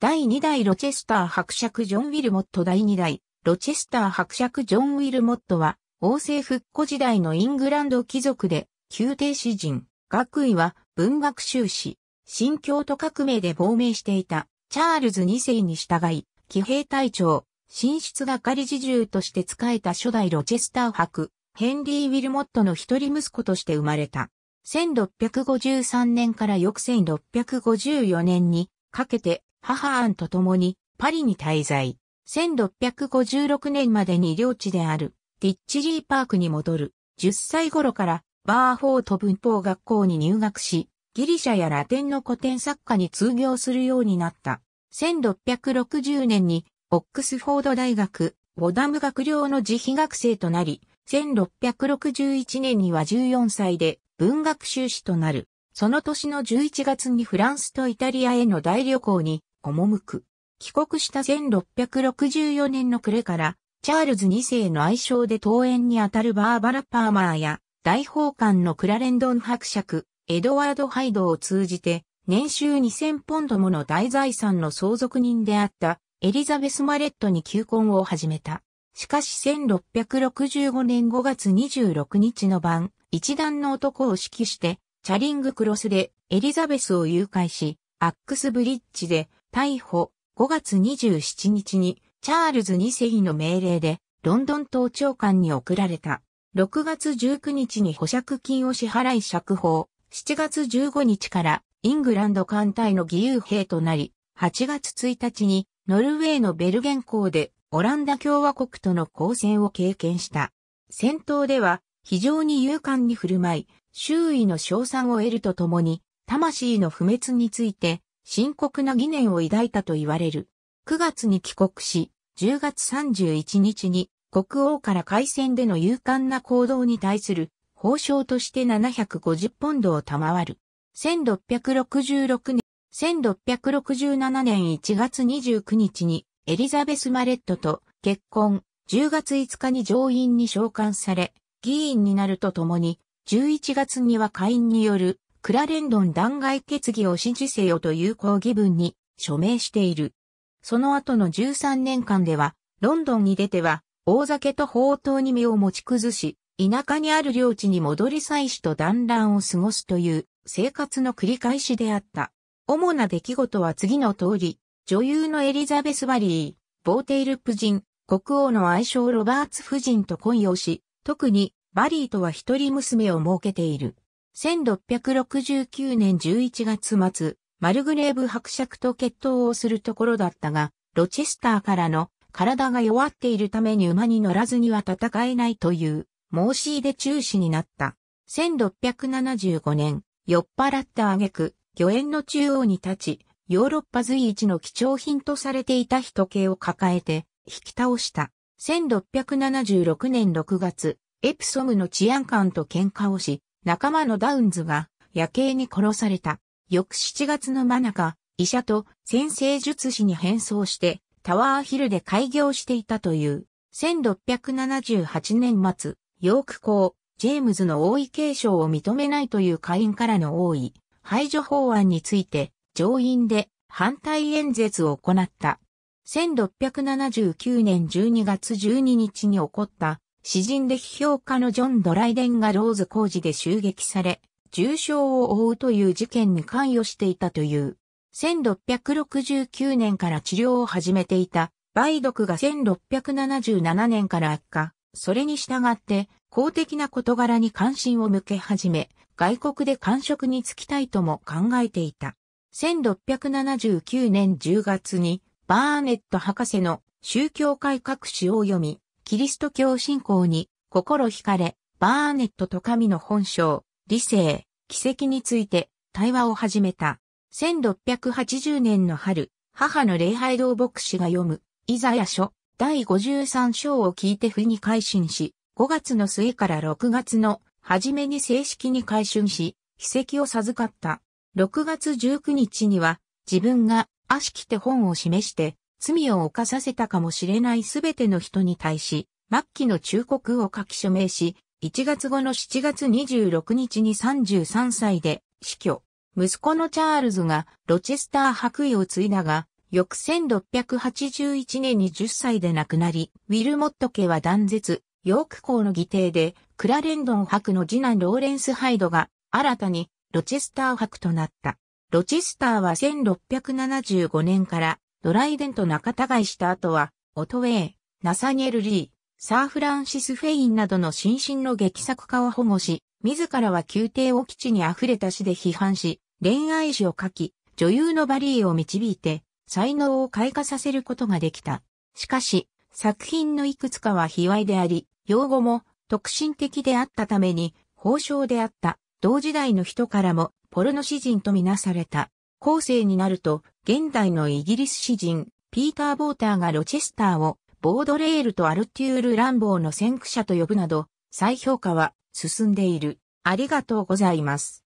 第2代ロチェスター伯爵ジョン・ウィルモット第2代ロチェスター伯爵ジョン・ウィルモットは王政復古時代のイングランド貴族で宮廷詩人、学位は文学修士、新教徒革命で亡命していたチャールズ2世に従い、騎兵隊長、寝室係侍従として仕えた初代ロチェスター伯、ヘンリー・ウィルモットの一人息子として生まれた。1653年から翌1654年にかけて母アンと共にパリに滞在。1656年までに領地であるティッチリーパークに戻る。10歳頃からバーフォート文法学校に入学し、ギリシャやラテンの古典作家に通業するようになった。1660年にオックスフォード大学、ウォダム学寮の自費学生となり、1661年には14歳で文学修士となる。その年の11月にフランスとイタリアへの大旅行に赴く。帰国した1664年の暮れから、チャールズ2世の愛称で登園にあたるバーバラ・パーマーや、大法官のクラレンドン伯爵、エドワード・ハイドを通じて、年収2000ポンドもの大財産の相続人であったエリザベス・マレットに求婚を始めた。しかし1665年5月26日の晩、一団の男を指揮して、チャリングクロスでエリザベスを誘拐し、アックスブリッジで逮捕5月27日にチャールズ2世の命令でロンドン島長官に送られた。6月19日に保釈金を支払い釈放。7月15日からイングランド艦隊の義勇兵となり、8月1日にノルウェーのベルゲン港でオランダ共和国との交戦を経験した。戦闘では非常に勇敢に振る舞い、周囲の称賛を得るとともに、魂の不滅について深刻な疑念を抱いたと言われる。9月に帰国し、10月31日に国王から海戦での勇敢な行動に対する報奨として750ポンドを賜る。1666年、1667年1月29日にエリザベス・マレットと結婚、10月5日に上院に召喚され、議員になるとともに、11月には下院によるクラレンドン弾劾決議を支持せよという抗議文に署名している。その後の13年間では、ロンドンに出ては、大酒と宝刀に身を持ち崩し、田舎にある領地に戻り妻子と団らんを過ごすという生活の繰り返しであった。主な出来事は次の通り、女優のエリザベス・バリー、ボーテイル夫人、国王の愛称ロバーツ夫人と恋をし、特にバリーとは一人娘を設けている。1669年11月末、マルグレーブ伯爵と決闘をするところだったが、ロチェスターからの体が弱っているために馬に乗らずには戦えないという申し入れ中止になった。1675年、酔っ払った挙句、御園の中央に立ち、ヨーロッパ随一の貴重品とされていた人系を抱えて、引き倒した。1676年6月、エプソムの治安官と喧嘩をし、仲間のダウンズが夜景に殺された。翌7月の真中、医者と先生術師に変装してタワーヒルで開業していたという。1678年末、ヨーク校、ジェームズの王位継承を認めないという会員からの王位、排除法案について、上院で反対演説を行った。1679年12月12日に起こった詩人で批評家のジョン・ドライデンがローズ工事で襲撃され、重傷を負うという事件に関与していたという。1669年から治療を始めていた梅毒が1677年から悪化。それに従って公的な事柄に関心を向け始め、外国で官職に就きたいとも考えていた。1679年10月にバーネット博士の宗教改革史を読み、キリスト教信仰に心惹かれ、バーネットと神の本性、理性、奇跡について対話を始めた。1680年の春、母の礼拝堂牧師が読む、イザヤ書第53章を聞いて不に改心し、5月の末から6月の初めに正式に改心し、奇跡を授かった。6月19日には自分が悪しきて本を示して罪を犯させたかもしれないすべての人に対し、末期の忠告を書き署名し、1月後の7月26日に33歳で死去。息子のチャールズがロチェスター白衣を継いだが、翌1681年に10歳で亡くなり、ウィルモット家は断絶、ヨーク校の議定で、クラレンドン博の次男ローレンス・ハイドが、新たにロチェスター博となった。ロチェスターは1675年からドライデンと仲違いした後は、オトウェイ、ナサニエル・リー、サー・フランシス・フェインなどの新進の劇作家を保護し、自らは宮廷を基地に溢れた詩で批判し、恋愛詩を書き、女優のバリーを導いて、才能を開花させることができた。しかし、作品のいくつかは卑猥であり、用語も特進的であったために、法相であった同時代の人からもポルノ詩人とみなされた。後世になると、現代のイギリス詩人、ピーター・ボーターがロチェスターを、ボードレールとアルテュール・ランボーの先駆者と呼ぶなど、再評価は進んでいる。ありがとうございます。